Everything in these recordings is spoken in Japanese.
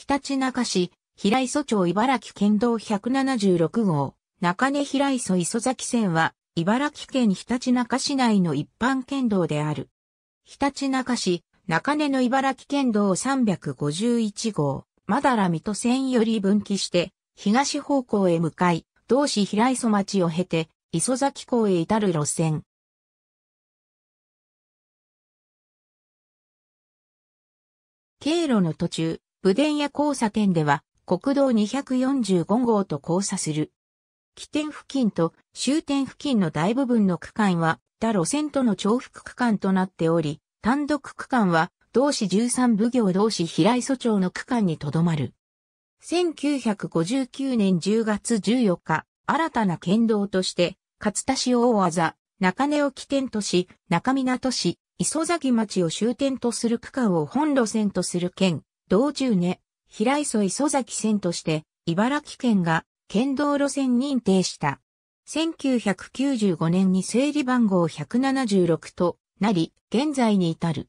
ひたちなか市、平磯町茨城県道176号、中根平磯磯崎線は、茨城県ひたちなか市内の一般県道である。ひたちなか市、中根の茨城県道351号、まだら水戸線より分岐して、東方向へ向かい、同市平磯町を経て、磯崎港へ至る路線。経路の途中、武田屋交差点では、国道245号と交差する。起点付近と終点付近の大部分の区間は、他路線との重複区間となっており、単独区間は、同市13奉行同市平磯町の区間にとどまる。1959年10月14日、新たな県道として、勝田市大技、中根を起点とし、中港市、磯崎町を終点とする区間を本路線とする県、道中ね、平磯磯崎線として、茨城県が県道路線認定した。1995年に整理番号176となり、現在に至る。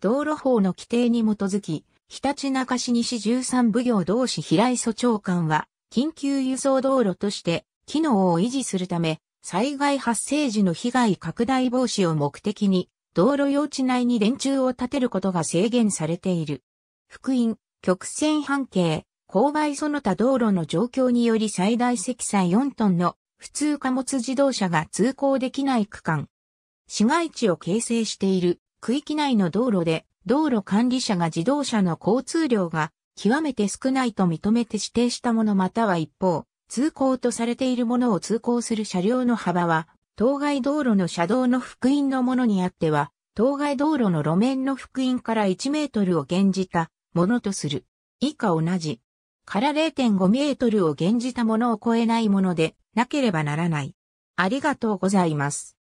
道路法の規定に基づき、ひたちなか市西13部行同士平磯長官は、緊急輸送道路として、機能を維持するため、災害発生時の被害拡大防止を目的に、道路用地内に電柱を建てることが制限されている。福音、曲線半径、郊外その他道路の状況により最大積載4トンの普通貨物自動車が通行できない区間。市街地を形成している区域内の道路で道路管理者が自動車の交通量が極めて少ないと認めて指定したものまたは一方、通行とされているものを通行する車両の幅は、当該道路の車道の福音のものにあっては、当該道路の路面の福音から1メートルを減じたものとする。以下同じ。から0.5メートルを減じたものを超えないものでなければならない。ありがとうございます。